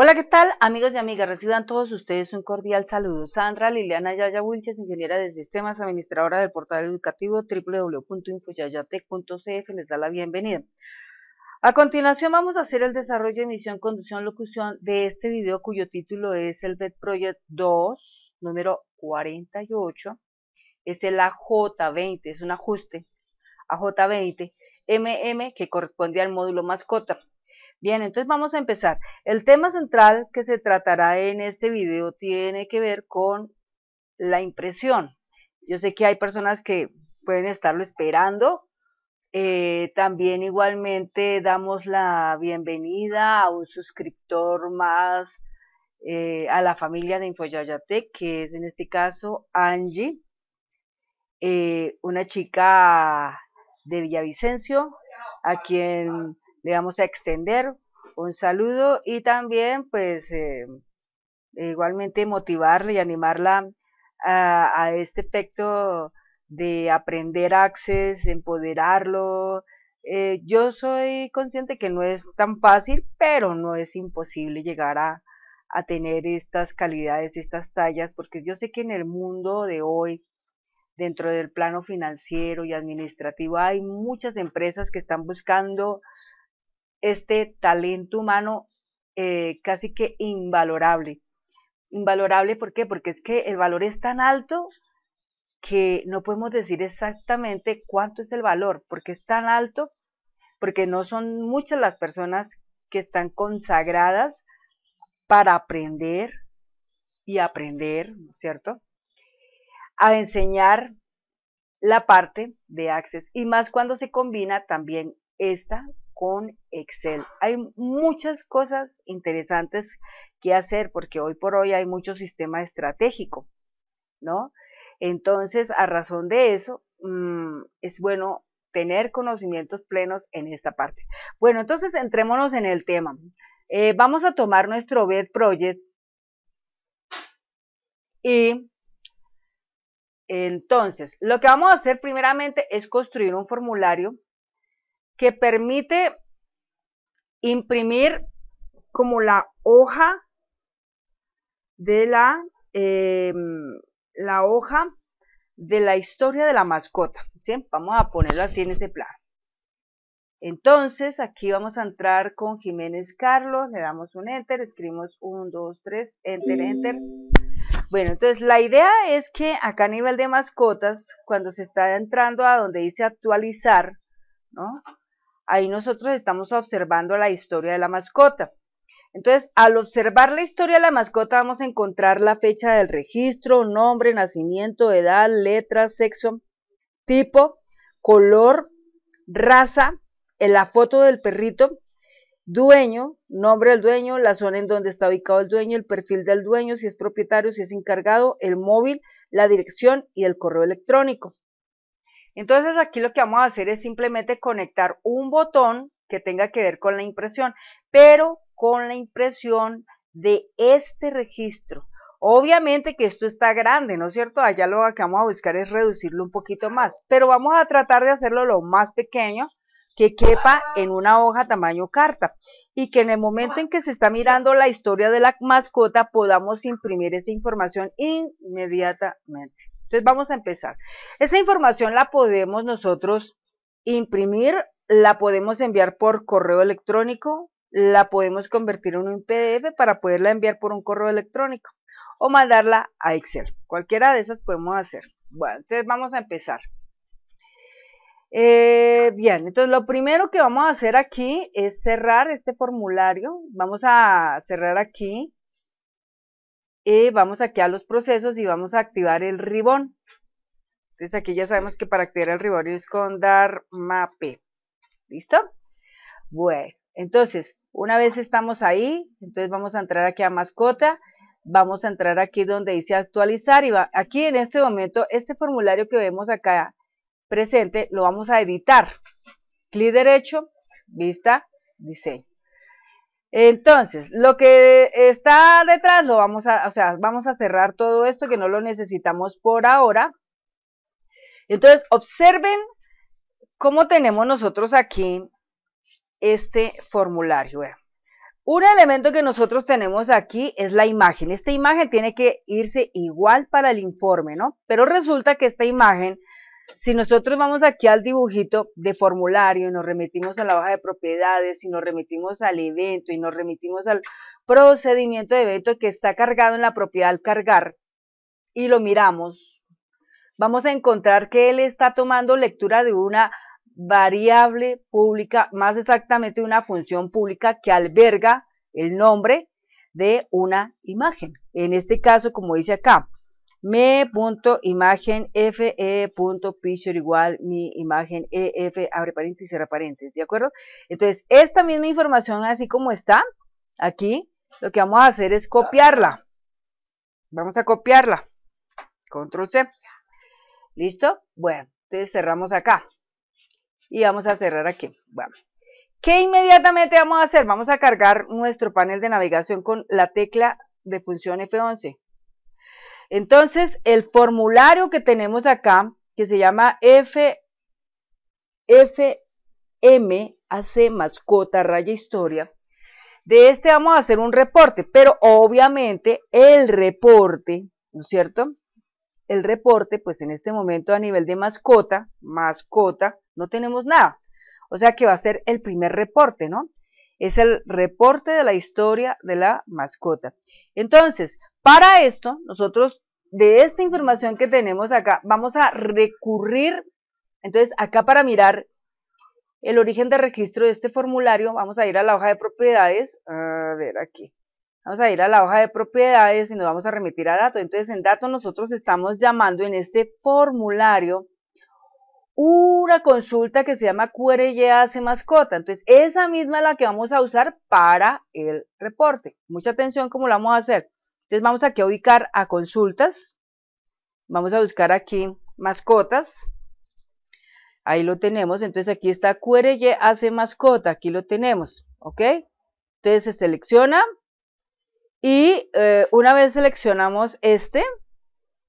Hola, ¿qué tal? Amigos y amigas, reciban todos ustedes un cordial saludo. Sandra Liliana Yaya Wilches, ingeniera de sistemas, administradora del portal educativo www.infoyayatec.cf, les da la bienvenida. A continuación vamos a hacer el desarrollo, emisión, conducción, locución de este video cuyo título es el BED Project 2, número 48. Es el AJ20, es un ajuste AJ20 MM que corresponde al módulo mascota. Bien, entonces vamos a empezar. El tema central que se tratará en este video tiene que ver con la impresión. Yo sé que hay personas que pueden estarlo esperando. Eh, también igualmente damos la bienvenida a un suscriptor más eh, a la familia de Infoyayate, que es en este caso Angie, eh, una chica de Villavicencio, a quien le vamos a extender un saludo y también pues eh, igualmente motivarla y animarla a, este efecto de aprender Access, empoderarlo. Eh, yo soy consciente que no es tan fácil, pero no es imposible llegar a, a tener estas calidades, estas tallas, porque yo sé que en el mundo de hoy, dentro del plano financiero y administrativo, hay muchas empresas que están buscando este talento humano eh, casi que invalorable. Invalorable, ¿por Porque es que el valor es tan alto que no podemos decir exactamente cuánto es el valor, porque es tan alto, porque no son muchas las personas que están consagradas para aprender y aprender, ¿no es cierto? A enseñar la parte de Access y más cuando se combina también esta con Excel. Hay muchas cosas interesantes que hacer porque hoy por hoy hay mucho sistema estratégico, ¿no? Entonces, a razón de eso, mm, es bueno tener conocimientos plenos en esta parte. Bueno, entonces entrémonos en el tema. Eh, vamos a tomar nuestro BED Project y entonces, lo que vamos a hacer primeramente es construir un formulario que permite imprimir como la hoja de la, em, la hoja de la historia de la mascota. ¿sí? Vamos a ponerlo así en ese plano. Entonces, aquí vamos a entrar con Jiménez Carlos, le damos un enter, escribimos 1, 2, 3, enter, enter. Bueno, entonces la idea es que acá a nivel de mascotas, cuando se está entrando a donde dice actualizar, ¿no? ahí nosotros estamos observando la historia de la mascota. Entonces, al observar la historia de la mascota vamos a encontrar la fecha del registro, nombre, nacimiento, edad, letra, sexo, tipo, color, raza, en la foto del perrito, dueño, nombre del dueño, la zona en donde está ubicado el dueño, el perfil del dueño, si es propietario, si es encargado, el móvil, la dirección y el correo electrónico. Entonces aquí lo que vamos a hacer es simplemente conectar un botón que tenga que ver con la impresión, pero con la impresión de este registro. Obviamente que esto está grande, ¿no es cierto? Allá lo que vamos a buscar es reducirlo un poquito más, pero vamos a tratar de hacerlo lo más pequeño que quepa en una hoja tamaño carta y que en el momento en que se está mirando la historia de la mascota podamos imprimir esa información inmediatamente. Entonces vamos a empezar. Esta información la podemos nosotros imprimir, la podemos enviar por correo electrónico, la podemos convertir en un PDF para poderla enviar por un correo electrónico o mandarla a Excel. Cualquiera de esas podemos hacer. Bueno, entonces vamos a empezar. Eh, bien, entonces lo primero que vamos a hacer aquí es cerrar este formulario. Vamos a cerrar aquí y eh, vamos aquí a los procesos y vamos a activar el ribón. Entonces aquí ya sabemos que para activar el ribón es con dar mape. ¿Listo? Bueno, entonces, una vez estamos ahí, entonces vamos a entrar aquí a mascota, vamos a entrar aquí donde dice actualizar y va, aquí en este momento, este formulario que vemos acá presente, lo vamos a editar. Clic derecho, vista, diseño. Entonces, lo que está detrás lo vamos a, o sea, vamos a cerrar todo esto que no lo necesitamos por ahora. Entonces, observen cómo tenemos nosotros aquí este formulario. Un elemento que nosotros tenemos aquí es la imagen. Esta imagen tiene que irse igual para el informe, ¿no? Pero resulta que esta imagen si nosotros vamos aquí al dibujito de formulario y nos remitimos a la hoja de propiedades y nos remitimos al evento y nos remitimos al procedimiento de evento que está cargado en la propiedad al cargar y lo miramos, vamos a encontrar que él está tomando lectura de una variable pública, más exactamente una función pública que alberga el nombre de una imagen. En este caso, como dice acá, me.imagen fe.picture e igual mi imagen e, ef abre paréntesis cierra paréntesis, ¿de acuerdo? Entonces, esta misma información así como está aquí, lo que vamos a hacer es copiarla. Vamos a copiarla. Control C. ¿Listo? Bueno, entonces cerramos acá. Y vamos a cerrar aquí. Bueno. ¿Qué inmediatamente vamos a hacer? Vamos a cargar nuestro panel de navegación con la tecla de función F11. Entonces, el formulario que tenemos acá, que se llama F, FMAC mascota raya historia, de este vamos a hacer un reporte, pero obviamente el reporte, ¿no es cierto? El reporte, pues en este momento a nivel de mascota, mascota, no tenemos nada. O sea que va a ser el primer reporte, ¿no? es el reporte de la historia de la mascota. Entonces, para esto, nosotros de esta información que tenemos acá, vamos a recurrir, entonces acá para mirar el origen de registro de este formulario, vamos a ir a la hoja de propiedades, a ver aquí, vamos a ir a la hoja de propiedades y nos vamos a remitir a datos, entonces en datos nosotros estamos llamando en este formulario una consulta que se llama QRY hace mascota. Entonces, esa misma es la que vamos a usar para el reporte. Mucha atención cómo la vamos a hacer. Entonces, vamos aquí a ubicar a consultas. Vamos a buscar aquí mascotas. Ahí lo tenemos. Entonces, aquí está QRY hace mascota. Aquí lo tenemos. ¿Ok? Entonces, se selecciona. Y eh, una vez seleccionamos este,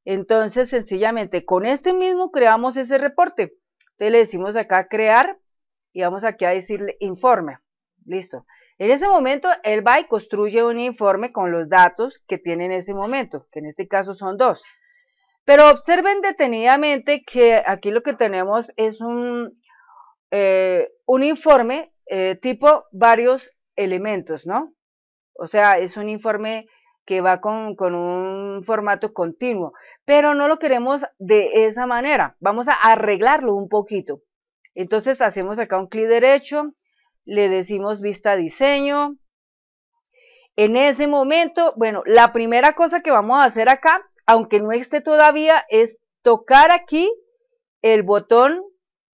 entonces, sencillamente, con este mismo creamos ese reporte. Entonces le decimos acá crear y vamos aquí a decirle informe. Listo. En ese momento, el va construye un informe con los datos que tiene en ese momento, que en este caso son dos. Pero observen detenidamente que aquí lo que tenemos es un, eh, un informe eh, tipo varios elementos, ¿no? O sea, es un informe que va con, con, un formato continuo, pero no lo queremos de esa manera, vamos a arreglarlo un poquito. Entonces hacemos acá un clic derecho, le decimos vista diseño. En ese momento, bueno, la primera cosa que vamos a hacer acá, aunque no esté todavía, es tocar aquí el botón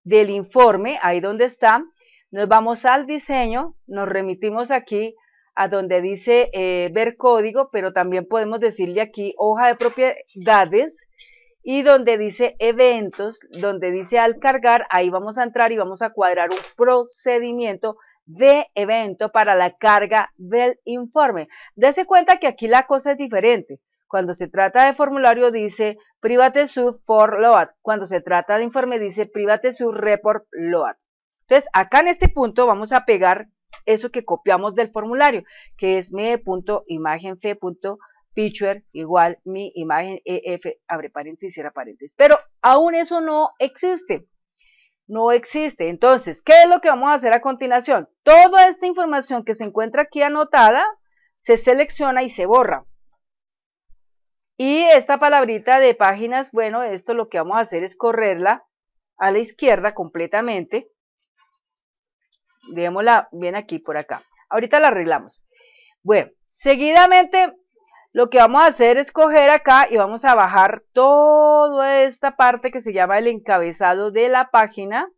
del informe, ahí donde está, nos vamos al diseño, nos remitimos aquí a donde dice eh, ver código, pero también podemos decirle aquí hoja de propiedades y donde dice eventos, donde dice al cargar, ahí vamos a entrar y vamos a cuadrar un procedimiento de evento para la carga del informe. Dese cuenta que aquí la cosa es diferente. Cuando se trata de formulario dice private sub for load. Cuando se trata de informe dice private sub report load. Entonces, acá en este punto vamos a pegar eso que copiamos del formulario, que es picture igual mi imagen EF, abre paréntesis, cierra paréntesis. Pero aún eso no existe. No existe. Entonces, ¿qué es lo que vamos a hacer a continuación? Toda esta información que se encuentra aquí anotada se selecciona y se borra. Y esta palabrita de páginas, bueno, esto lo que vamos a hacer es correrla a la izquierda completamente Digámosla bien aquí, por acá. Ahorita la arreglamos. Bueno, seguidamente lo que vamos a hacer es coger acá y vamos a bajar toda esta parte que se llama el encabezado de la página,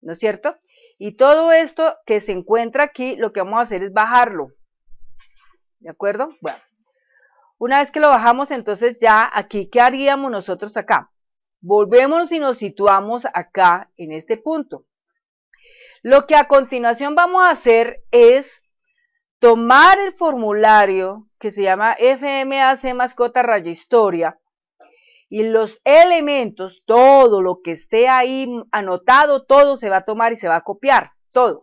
¿no es cierto? Y todo esto que se encuentra aquí, lo que vamos a hacer es bajarlo, ¿de acuerdo? Bueno, una vez que lo bajamos, entonces ya aquí, ¿qué haríamos nosotros acá? Volvemos y nos situamos acá en este punto. Lo que a continuación vamos a hacer es tomar el formulario que se llama FMAC Mascota Raya Historia y los elementos, todo lo que esté ahí anotado, todo se va a tomar y se va a copiar, todo.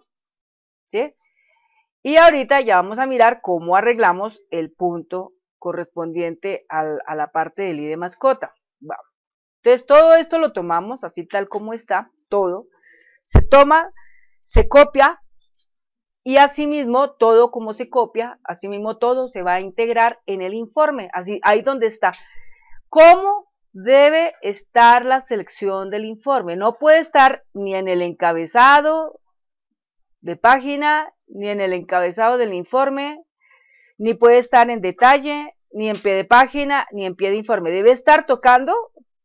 ¿sí? Y ahorita ya vamos a mirar cómo arreglamos el punto correspondiente a la parte del ID mascota. entonces todo esto lo tomamos así tal como está, todo. Se toma se copia y asimismo todo como se copia, asimismo todo se va a integrar en el informe, así ahí donde está. ¿Cómo debe estar la selección del informe? No puede estar ni en el encabezado de página, ni en el encabezado del informe, ni puede estar en detalle, ni en pie de página, ni en pie de informe. Debe estar tocando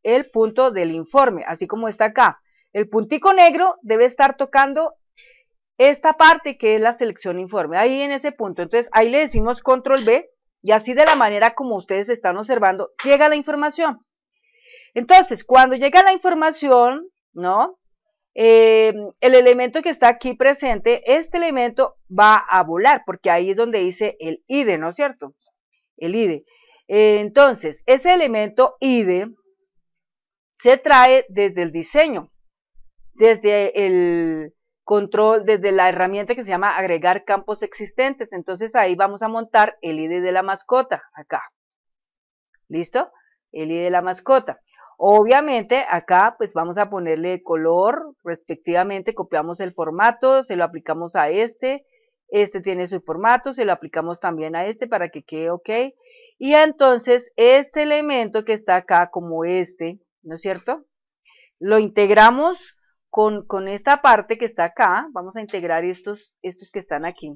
el punto del informe, así como está acá. El puntico negro debe estar tocando esta parte que es la selección informe, ahí en ese punto. Entonces, ahí le decimos control B y así de la manera como ustedes están observando, llega la información. Entonces, cuando llega la información, ¿no? Eh, el elemento que está aquí presente, este elemento va a volar, porque ahí es donde dice el ID, ¿no es cierto? El ID. Eh, entonces, ese elemento ID se trae desde el diseño, desde el, control desde la herramienta que se llama agregar campos existentes. Entonces ahí vamos a montar el ID de la mascota, acá. ¿Listo? El ID de la mascota. Obviamente acá pues vamos a ponerle color, respectivamente copiamos el formato, se lo aplicamos a este, este tiene su formato, se lo aplicamos también a este para que quede ok. Y entonces este elemento que está acá como este, ¿no es cierto? Lo integramos con, esta parte que está acá, vamos a integrar estos, estos que están aquí.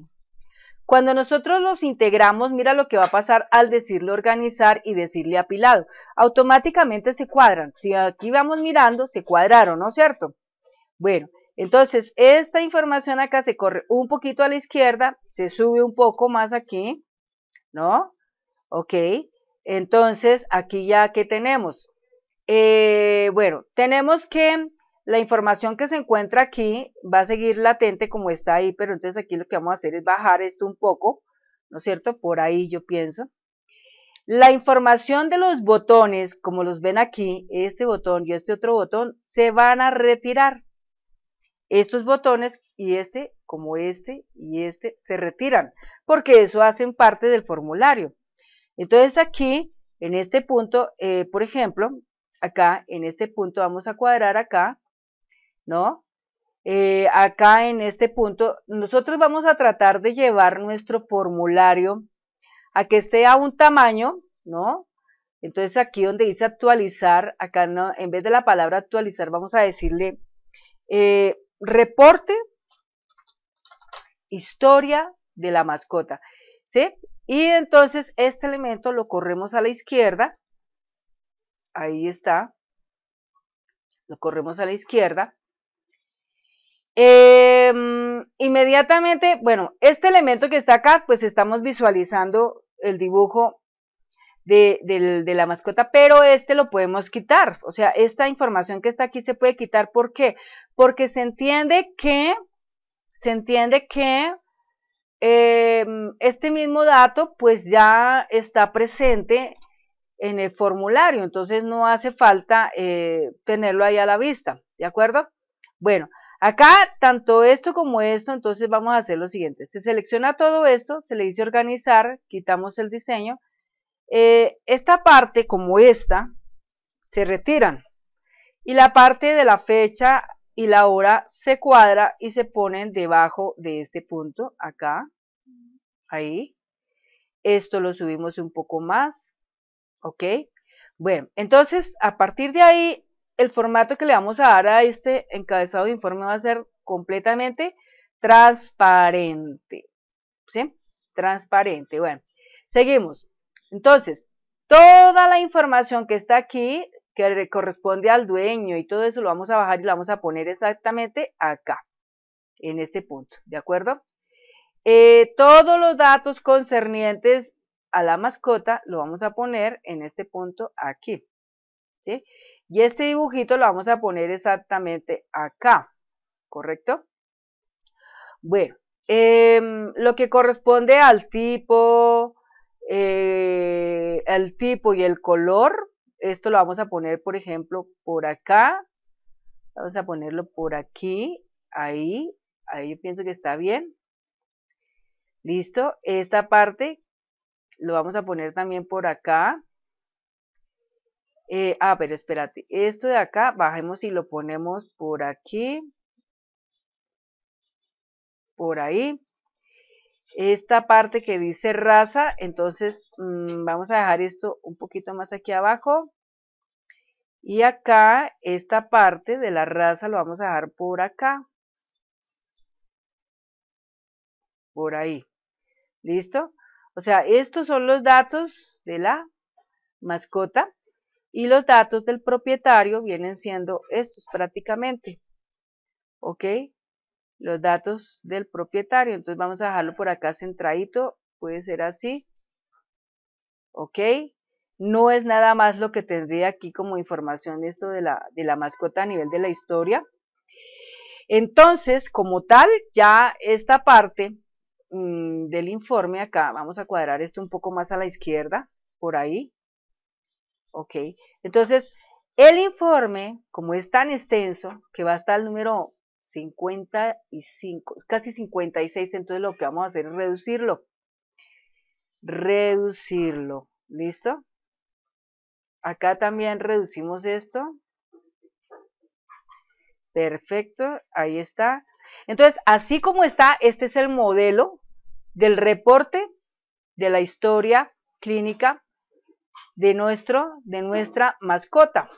Cuando nosotros los integramos, mira lo que va a pasar al decirle organizar y decirle apilado. Automáticamente se cuadran. Si aquí vamos mirando, se cuadraron, ¿no es cierto? Bueno, entonces esta información acá se corre un poquito a la izquierda, se sube un poco más aquí, ¿no? Ok, entonces aquí ya que tenemos. Eh, bueno, tenemos que la información que se encuentra aquí va a seguir latente como está ahí, pero entonces aquí lo que vamos a hacer es bajar esto un poco, ¿no es cierto? Por ahí yo pienso. La información de los botones, como los ven aquí, este botón y este otro botón, se van a retirar. Estos botones y este, como este y este, se retiran, porque eso hacen parte del formulario. Entonces aquí, en este punto, eh, por ejemplo, acá en este punto vamos a cuadrar acá, ¿no? Eh, acá en este punto, nosotros vamos a tratar de llevar nuestro formulario a que esté a un tamaño, ¿no? Entonces aquí donde dice actualizar, acá en vez de la palabra actualizar vamos a decirle eh, reporte, historia de la mascota, ¿sí? Y entonces este elemento lo corremos a la izquierda, ahí está, lo corremos a la izquierda, Em, inmediatamente, bueno, este elemento que está acá, pues estamos visualizando el dibujo de, la mascota, pero este lo podemos quitar. O sea, esta información que está aquí se puede quitar. ¿Por qué? Porque se entiende que, se entiende que em, este mismo dato pues ya está presente en el formulario, entonces no hace falta eh, tenerlo ahí a la vista, ¿de acuerdo? Bueno, Acá, tanto esto como esto, entonces vamos a hacer lo siguiente. Se selecciona todo esto, se le dice organizar, quitamos el diseño. Eh, esta parte, como esta, se retiran. Y la parte de la fecha y la hora se cuadra y se ponen debajo de este punto, acá, ahí. Esto lo subimos un poco más, ¿ok? Bueno, entonces, a partir de ahí, el formato que le vamos a dar a este encabezado de informe va a ser completamente transparente. ¿Sí? Transparente. Bueno, seguimos. Entonces, toda la información que está aquí, que corresponde al dueño y todo eso, lo vamos a bajar y lo vamos a poner exactamente acá, en este punto. ¿De acuerdo? Eh, todos los datos concernientes a la mascota lo vamos a poner en este punto aquí. ¿sí? Y este dibujito lo vamos a poner exactamente acá, ¿correcto? Bueno, em, lo que corresponde al tipo, eh, tipo y el color, esto lo vamos a poner, por ejemplo, por acá, vamos a ponerlo por aquí, ahí, ahí yo pienso que está bien. Listo, esta parte lo vamos a poner también por acá, a eh, ah, pero espérate, esto de acá, bajemos y lo ponemos por aquí, por ahí. Esta parte que dice raza, entonces mm, vamos a dejar esto un poquito más aquí abajo. Y acá, esta parte de la raza lo vamos a dejar por acá. Por ahí. ¿Listo? O sea, estos son los datos de la mascota y los datos del propietario vienen siendo estos prácticamente. ¿Ok? Los datos del propietario. Entonces vamos a dejarlo por acá centradito. Puede ser así. ¿Ok? No es nada más lo que tendría aquí como información esto de la, de la mascota a nivel de la historia. Entonces, como tal, ya esta parte mm, del informe acá, vamos a cuadrar esto un poco más a la izquierda, por ahí, ¿Ok? Entonces, el informe, como es tan extenso, que va hasta el número 55, casi 56, entonces lo que vamos a hacer es reducirlo. Reducirlo, ¿listo? Acá también reducimos esto. Perfecto, ahí está. Entonces, así como está, este es el modelo del reporte de la historia clínica de nuestro, de nuestra mascota,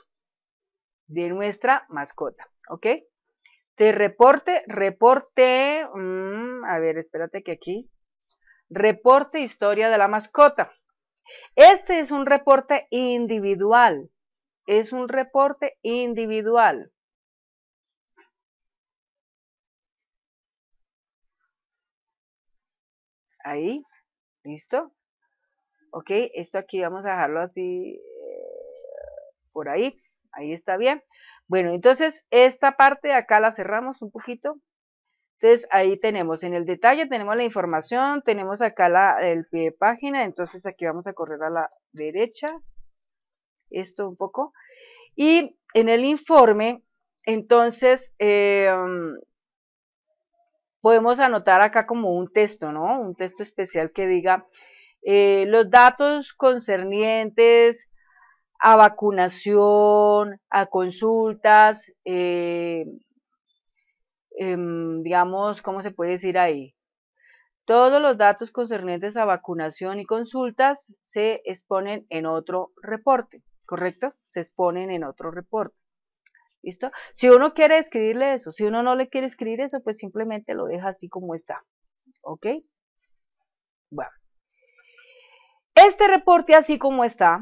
de nuestra mascota, ¿ok? Te reporte, reporte, mm, a ver, espérate que aquí, reporte historia de la mascota. Este es un reporte individual, es un reporte individual. Ahí, listo ok, esto aquí vamos a dejarlo así eh, por ahí, ahí está bien. Bueno, entonces esta parte acá la cerramos un poquito. Entonces ahí tenemos, en el detalle tenemos la información, tenemos acá el pie de página, entonces aquí vamos a correr a la derecha, esto un poco. Y en el informe, entonces, em, podemos anotar acá como un texto, ¿no? Un texto especial que diga, eh, los datos concernientes a vacunación, a consultas, eh, em, digamos, ¿cómo se puede decir ahí? Todos los datos concernientes a vacunación y consultas se exponen en otro reporte, ¿correcto? Se exponen en otro reporte. ¿Listo? Si uno quiere escribirle eso, si uno no le quiere escribir eso, pues simplemente lo deja así como está. ¿Ok? Bueno. Este reporte así como está,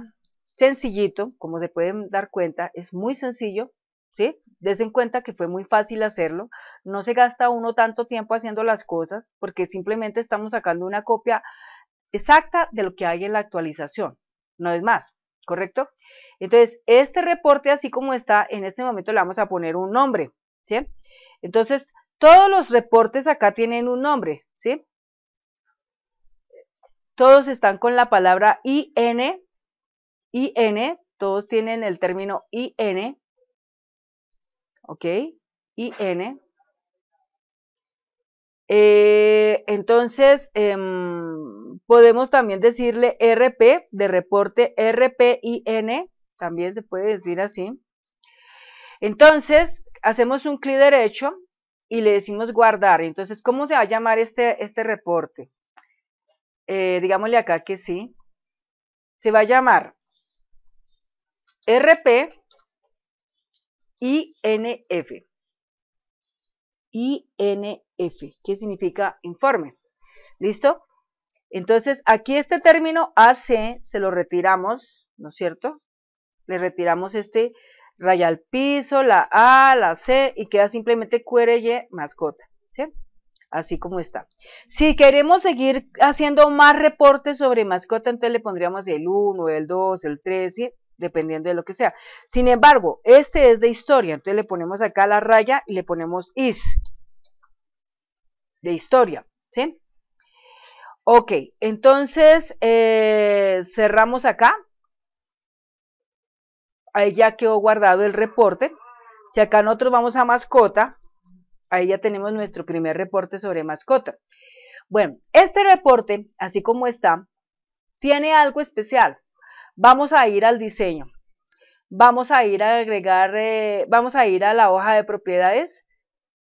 sencillito, como se pueden dar cuenta, es muy sencillo, ¿sí? Desen en cuenta que fue muy fácil hacerlo, no se gasta uno tanto tiempo haciendo las cosas, porque simplemente estamos sacando una copia exacta de lo que hay en la actualización, no es más, ¿correcto? Entonces, este reporte así como está, en este momento le vamos a poner un nombre, ¿sí? Entonces, todos los reportes acá tienen un nombre, ¿sí? Todos están con la palabra IN, IN, todos tienen el término IN, ¿ok? IN. Eh, entonces, em, podemos también decirle RP, de reporte RPIN, también se puede decir así. Entonces, hacemos un clic derecho y le decimos guardar. Entonces, ¿cómo se va a llamar este, este reporte? Eh, digámosle acá que sí, se va a llamar RP INF. INF, que significa informe. ¿Listo? Entonces, aquí este término AC se lo retiramos, ¿no es cierto? Le retiramos este raya al piso, la A, la C, y queda simplemente QRY mascota, ¿sí? así como está. Si queremos seguir haciendo más reportes sobre mascota, entonces le pondríamos el 1, el 2, el 3, dependiendo de lo que sea. Sin embargo, este es de historia, entonces le ponemos acá la raya y le ponemos is, de historia, ¿sí? Ok, entonces eh, cerramos acá. Ahí ya quedó guardado el reporte. Si acá nosotros vamos a mascota, ahí ya tenemos nuestro primer reporte sobre mascota. Bueno, este reporte, así como está, tiene algo especial. Vamos a ir al diseño. Vamos a ir a agregar, eh, vamos a ir a la hoja de propiedades.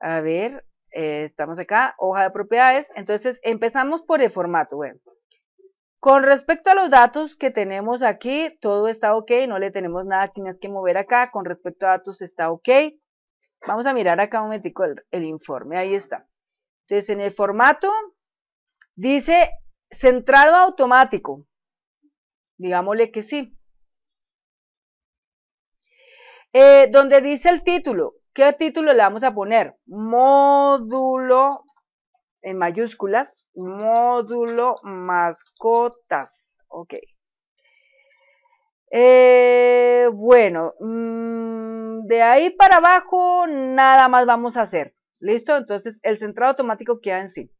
A ver, eh, estamos acá, hoja de propiedades. Entonces, empezamos por el formato. Bueno, con respecto a los datos que tenemos aquí, todo está ok, no le tenemos nada que que mover acá. Con respecto a datos está ok. Vamos a mirar acá un momentico el, informe, ahí está. Entonces, en el formato dice centrado automático. Digámosle que sí. Eh, donde dice el título, ¿qué título le vamos a poner? Módulo, en mayúsculas, módulo mascotas. Ok. Eh, bueno, mm, de ahí para abajo nada más vamos a hacer. ¿Listo? Entonces el centrado automático queda en sí.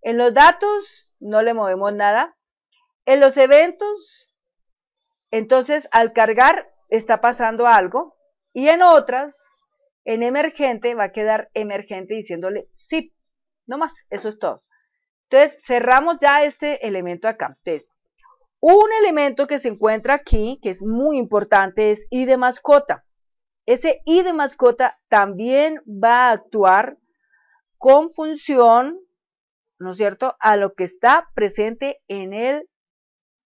En los datos no le movemos nada. En los eventos, entonces al cargar está pasando algo. Y en otras, en emergente va a quedar emergente diciéndole sí. No más, eso es todo. Entonces cerramos ya este elemento acá. Entonces, un elemento que se encuentra aquí, que es muy importante, es I de mascota. Ese I de mascota también va a actuar con función, ¿no es cierto?, a lo que está presente en el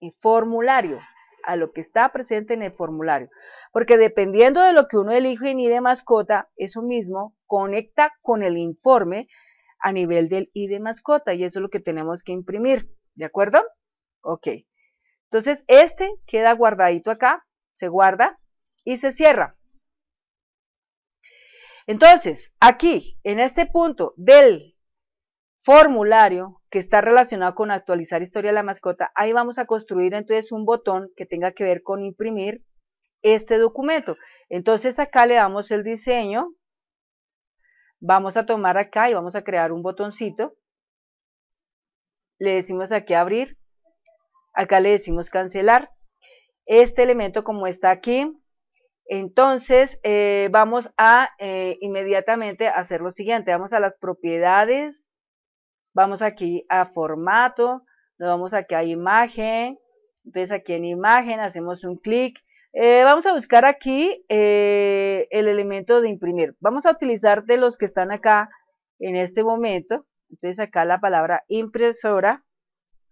eh, formulario, a lo que está presente en el formulario. Porque dependiendo de lo que uno elige en I de mascota, eso mismo conecta con el informe a nivel del I de mascota y eso es lo que tenemos que imprimir, ¿de acuerdo? Ok. Entonces, este queda guardadito acá, se guarda y se cierra. Entonces, aquí, en este punto del formulario que está relacionado con actualizar historia de la mascota, ahí vamos a construir entonces un botón que tenga que ver con imprimir este documento. Entonces acá le damos el diseño, vamos a tomar acá y vamos a crear un botoncito, le decimos aquí abrir, acá le decimos cancelar, este elemento como está aquí, entonces eh, vamos a eh, inmediatamente hacer lo siguiente, vamos a las propiedades, vamos aquí a formato, nos vamos aquí a imagen, entonces aquí en imagen hacemos un clic, eh, vamos a buscar aquí el elemento de imprimir. Vamos a utilizar de los que están acá en este momento. Entonces acá la palabra impresora,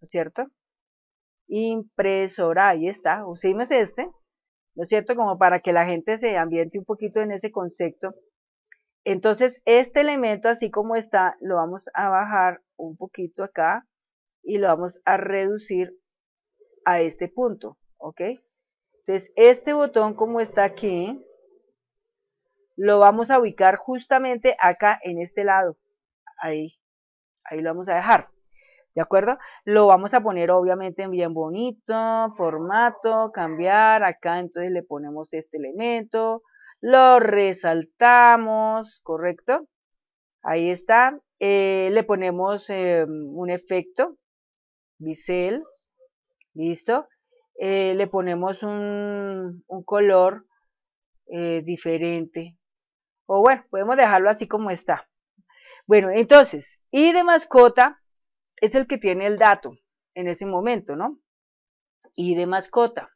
cierto? impresora, ahí está, es este, ¿no es cierto? Como para que la gente se ambiente un poquito en ese concepto. Entonces, este elemento, así como está, lo vamos a bajar un poquito acá y lo vamos a reducir a este punto, ¿ok? Entonces, este botón como está aquí, lo vamos a ubicar justamente acá en este lado, ahí, ahí lo vamos a dejar. ¿De acuerdo? Lo vamos a poner obviamente en bien bonito, formato, cambiar. Acá entonces le ponemos este elemento. Lo resaltamos, ¿correcto? Ahí está. Eh, le ponemos eh, un efecto, bisel, ¿listo? Eh, le ponemos un, un color diferente. O bueno, podemos dejarlo así como está. Bueno, entonces, y de mascota, es el que tiene el dato en ese momento, ¿no? Y de mascota,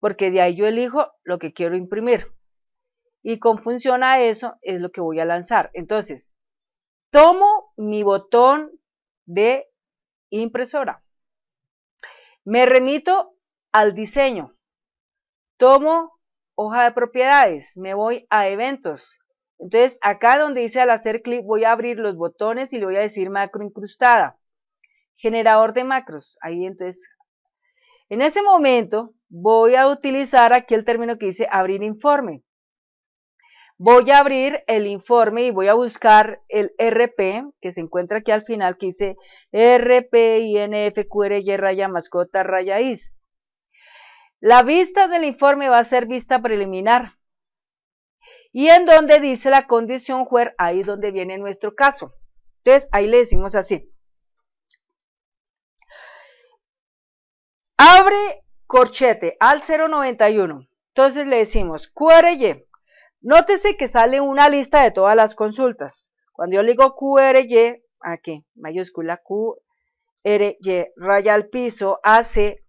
porque de ahí yo elijo lo que quiero imprimir. Y con función a eso es lo que voy a lanzar. Entonces, tomo mi botón de impresora. Me remito al diseño. Tomo hoja de propiedades. Me voy a eventos. Entonces, acá donde dice al hacer clic, voy a abrir los botones y le voy a decir macro incrustada. Generador de macros. Ahí entonces. En ese momento, voy a utilizar aquí el término que dice abrir informe. Voy a abrir el informe y voy a buscar el RP, que se encuentra aquí al final, que dice RP, raya, mascota, raya, is. La vista del informe va a ser vista preliminar y en donde dice la condición where, ahí donde viene nuestro caso. Entonces, ahí le decimos así. Abre corchete al 091. Entonces le decimos QRY. Nótese que sale una lista de todas las consultas. Cuando yo le digo QRY, aquí, mayúscula QRY, raya al piso, hace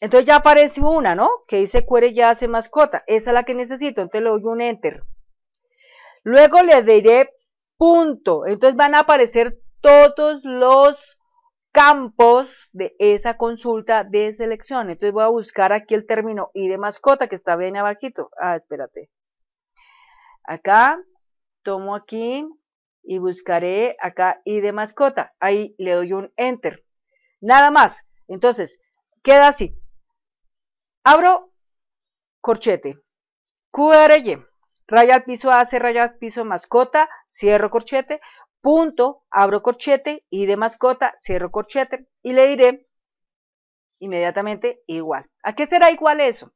entonces ya aparece una, ¿no? Que dice y ya hace mascota. Esa es la que necesito. Entonces le doy un enter. Luego le diré punto. Entonces van a aparecer todos los campos de esa consulta de selección. Entonces voy a buscar aquí el término y de mascota que está bien abajito. Ah, espérate. Acá, tomo aquí y buscaré acá y de mascota. Ahí le doy un enter. Nada más. Entonces, queda así. Abro corchete. QRG, Raya al piso AC, raya al piso mascota, cierro corchete, punto, abro corchete, y de mascota, cierro corchete, y le diré inmediatamente igual. ¿A qué será igual eso?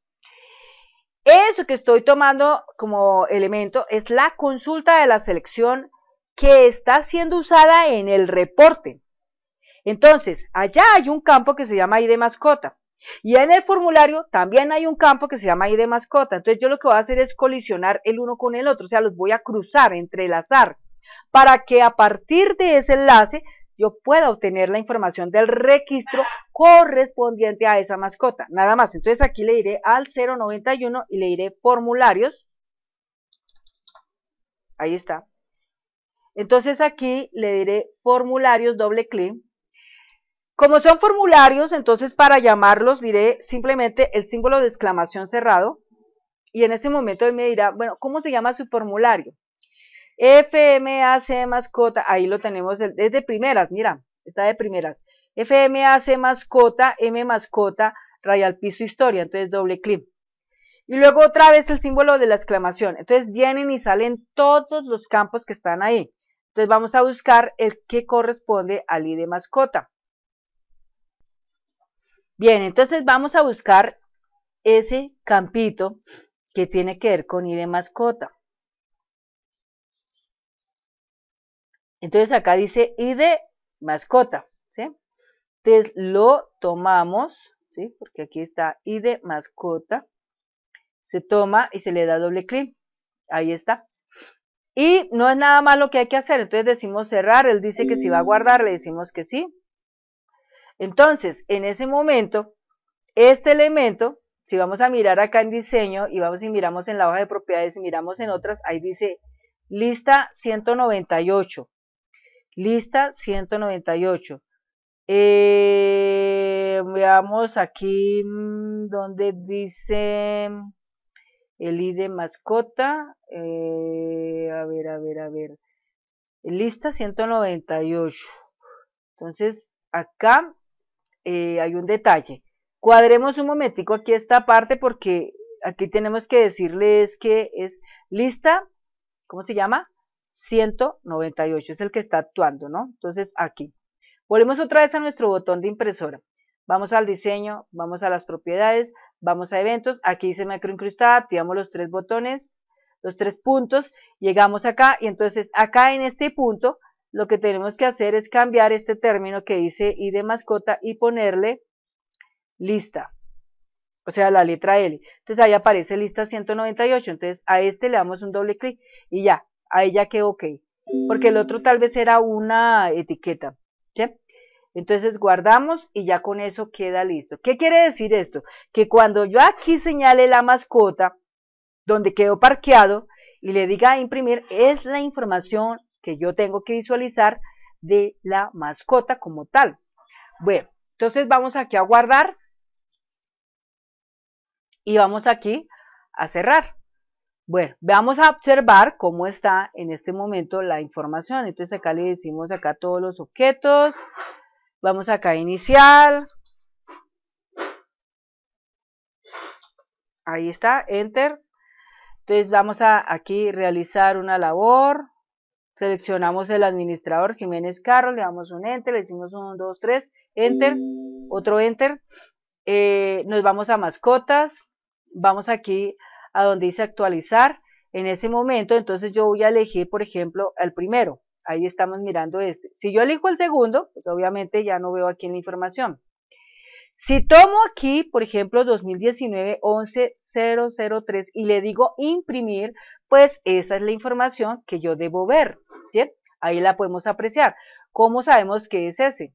Eso que estoy tomando como elemento es la consulta de la selección que está siendo usada en el reporte. Entonces, allá hay un campo que se llama ID mascota. Y en el formulario también hay un campo que se llama ID mascota. Entonces yo lo que voy a hacer es colisionar el uno con el otro, o sea, los voy a cruzar, entrelazar, para que a partir de ese enlace yo pueda obtener la información del registro correspondiente a esa mascota. Nada más. Entonces aquí le iré al 091 y le iré formularios. Ahí está. Entonces aquí le diré formularios, doble clic. Como son formularios, entonces para llamarlos diré simplemente el símbolo de exclamación cerrado y en ese momento él me dirá, bueno, ¿cómo se llama su formulario? FMAC mascota, ahí lo tenemos, es de primeras, mira, está de primeras. FMAC mascota, M mascota, rayal piso historia, entonces doble clic. Y luego otra vez el símbolo de la exclamación. Entonces vienen y salen todos los campos que están ahí. Entonces vamos a buscar el que corresponde al ID mascota. Bien, entonces vamos a buscar ese campito que tiene que ver con id mascota. Entonces acá dice id mascota, ¿sí? Entonces lo tomamos, ¿sí? Porque aquí está id mascota. Se toma y se le da doble clic. Ahí está. Y no es nada malo que hay que hacer. Entonces decimos cerrar. Él dice que si va a guardar, le decimos que sí. Entonces, en ese momento, este elemento, si vamos a mirar acá en diseño y vamos y miramos en la hoja de propiedades y miramos en otras, ahí dice lista 198, lista 198. Eh, veamos aquí mm, donde dice el ID mascota, eh, a ver, a ver, a ver, lista 198. Entonces, acá eh, hay un detalle. Cuadremos un momentico aquí esta parte porque aquí tenemos que decirles que es lista, ¿cómo se llama? 198 es el que está actuando, ¿no? Entonces aquí. Volvemos otra vez a nuestro botón de impresora. Vamos al diseño, vamos a las propiedades, vamos a eventos. Aquí dice macroincrustada, activamos los tres botones, los tres puntos, llegamos acá y entonces acá en este punto lo que tenemos que hacer es cambiar este término que dice I de mascota y ponerle lista, o sea, la letra L. Entonces ahí aparece lista 198, entonces a este le damos un doble clic y ya, ahí ya quedó ok, porque el otro tal vez era una etiqueta, ¿sí? Entonces guardamos y ya con eso queda listo. ¿Qué quiere decir esto? Que cuando yo aquí señale la mascota, donde quedó parqueado, y le diga imprimir, es la información que yo tengo que visualizar de la mascota como tal. Bueno, entonces vamos aquí a guardar y vamos aquí a cerrar. Bueno, vamos a observar cómo está en este momento la información. Entonces acá le decimos acá todos los objetos. Vamos acá a iniciar. Ahí está, enter. Entonces vamos a aquí realizar una labor. Seleccionamos el administrador Jiménez Carro, le damos un enter, le decimos un, 2, 3, enter, otro enter. Eh, nos vamos a mascotas, vamos aquí a donde dice actualizar. En ese momento, entonces yo voy a elegir, por ejemplo, el primero. Ahí estamos mirando este. Si yo elijo el segundo, pues obviamente ya no veo aquí la información. Si tomo aquí, por ejemplo, 2019-11003 y le digo imprimir, pues esa es la información que yo debo ver. Ahí la podemos apreciar. ¿Cómo sabemos que es ese?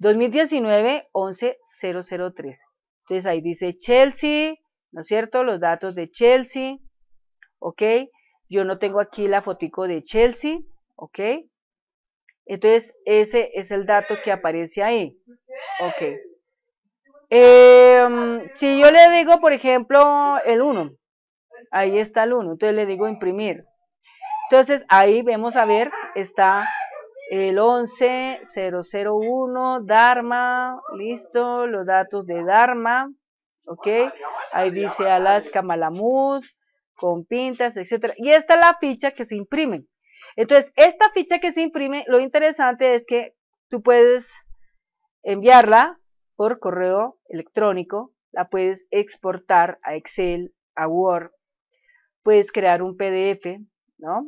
2019-11-003. Entonces ahí dice Chelsea, ¿no es cierto? Los datos de Chelsea, ¿ok? Yo no tengo aquí la fotico de Chelsea, ¿ok? Entonces ese es el dato que aparece ahí, ¿ok? Em, si yo le digo, por ejemplo, el 1, ahí está el 1, entonces le digo imprimir, entonces ahí vemos a ver, está el 11001 Dharma, listo, los datos de Dharma, ok, ahí dice Alaska Malamud, con pintas, etcétera, y esta es la ficha que se imprime. Entonces, esta ficha que se imprime, lo interesante es que tú puedes enviarla por correo electrónico, la puedes exportar a Excel, a Word, puedes crear un PDF, ¿no?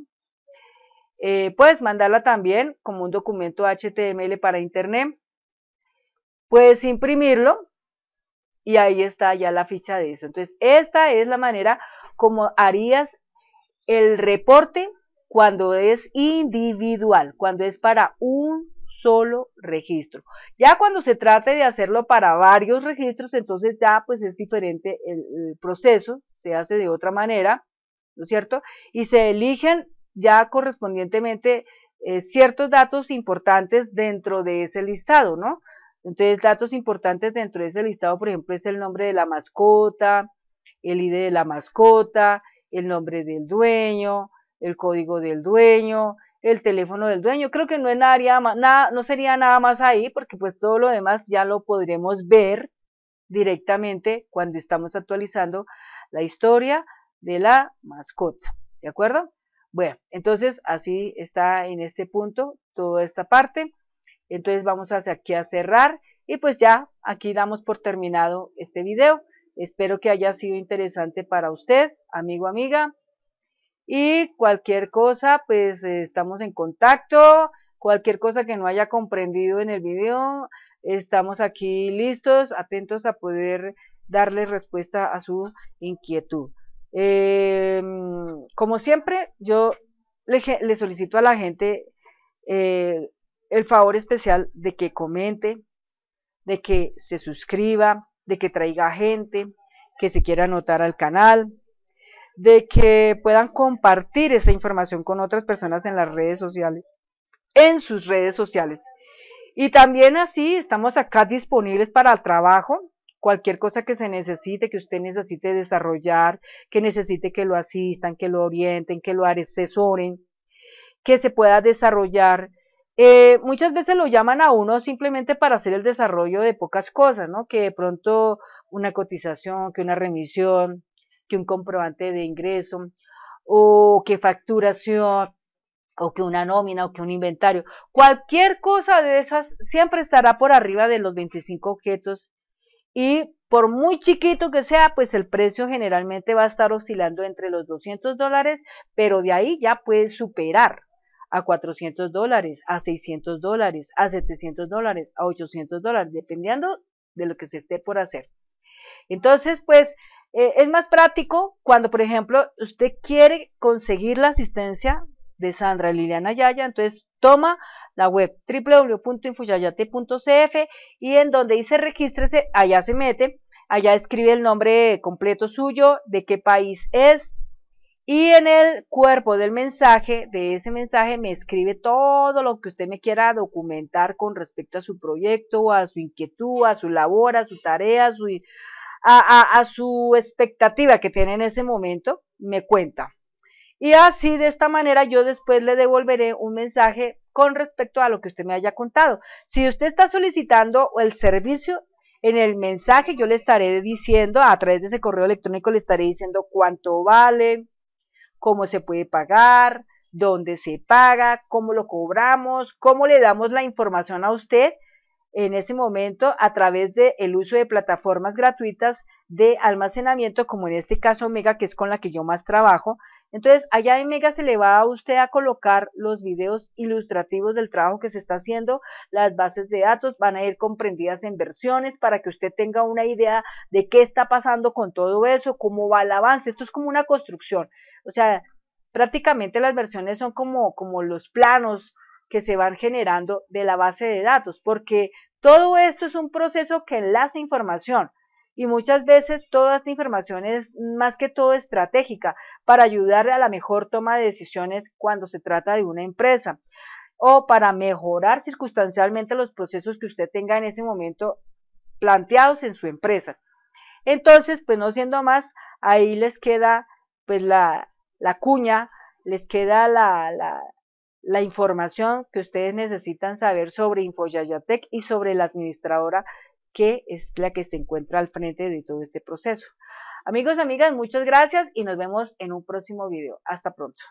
Eh, puedes mandarla también como un documento HTML para Internet. Puedes imprimirlo y ahí está ya la ficha de eso. Entonces, esta es la manera como harías el reporte cuando es individual, cuando es para un solo registro. Ya cuando se trate de hacerlo para varios registros, entonces ya pues es diferente el, el proceso, se hace de otra manera, ¿no es cierto? Y se eligen ya correspondientemente eh, ciertos datos importantes dentro de ese listado, ¿no? Entonces, datos importantes dentro de ese listado, por ejemplo, es el nombre de la mascota, el ID de la mascota, el nombre del dueño, el código del dueño, el teléfono del dueño. Creo que no, es nada, nada, no sería nada más ahí, porque pues todo lo demás ya lo podremos ver directamente cuando estamos actualizando la historia de la mascota. ¿De acuerdo? Bueno, entonces así está en este punto toda esta parte. Entonces vamos hacia aquí a cerrar y pues ya aquí damos por terminado este video. Espero que haya sido interesante para usted, amigo, amiga. Y cualquier cosa, pues estamos en contacto. Cualquier cosa que no haya comprendido en el video, estamos aquí listos, atentos a poder darle respuesta a su inquietud. Eh, como siempre, yo le, solicito a la gente eh, el favor especial de que comente, de que se suscriba, de que traiga gente que se quiera anotar al canal, de que puedan compartir esa información con otras personas en las redes sociales, en sus redes sociales. Y también así estamos acá disponibles para el trabajo, cualquier cosa que se necesite, que usted necesite desarrollar, que necesite que lo asistan, que lo orienten, que lo asesoren, que se pueda desarrollar. Eh, muchas veces lo llaman a uno simplemente para hacer el desarrollo de pocas cosas, ¿no? Que de pronto una cotización, que una remisión, que un comprobante de ingreso, o que facturación, o que una nómina, o que un inventario. Cualquier cosa de esas siempre estará por arriba de los 25 objetos y por muy chiquito que sea, pues el precio generalmente va a estar oscilando entre los 200 dólares, pero de ahí ya puede superar a 400 dólares, a 600 dólares, a 700 dólares, a 800 dólares, dependiendo de lo que se esté por hacer. Entonces, pues eh, es más práctico cuando, por ejemplo, usted quiere conseguir la asistencia de Sandra Liliana Yaya, entonces toma la web www.infoyayate.cf y en donde dice regístrese, allá se mete, allá escribe el nombre completo suyo, de qué país es, y en el cuerpo del mensaje, de ese mensaje, me escribe todo lo que usted me quiera documentar con respecto a su proyecto, a su inquietud, a su labor, a su tarea, a su, a su expectativa que tiene en ese momento, me cuenta. Y así de esta manera yo después le devolveré un mensaje con respecto a lo que usted me haya contado. Si usted está solicitando el servicio, en el mensaje yo le estaré diciendo, a través de ese correo electrónico le estaré diciendo cuánto vale, cómo se puede pagar, dónde se paga, cómo lo cobramos, cómo le damos la información a usted en ese momento a través del uso de plataformas gratuitas de almacenamiento, como en este caso Mega, que es con la que yo más trabajo. Entonces, allá en Mega se le va a usted a colocar los videos ilustrativos del trabajo que se está haciendo, las bases de datos van a ir comprendidas en versiones para que usted tenga una idea de qué está pasando con todo eso, cómo va el avance. Esto es como una construcción. O sea, prácticamente las versiones son como, como los planos que se van generando de la base de datos, porque todo esto es un proceso que enlaza información y muchas veces toda esta información es más que todo estratégica para ayudarle a la mejor toma de decisiones cuando se trata de una empresa o para mejorar circunstancialmente los procesos que usted tenga en ese momento planteados en su empresa. Entonces, pues no siendo más, ahí les queda pues la, cuña, les queda la, la información que ustedes necesitan saber sobre Infoyayatec y sobre la administradora que es la que se encuentra al frente de todo este proceso. Amigos, amigas, muchas gracias y nos vemos en un próximo video. Hasta pronto.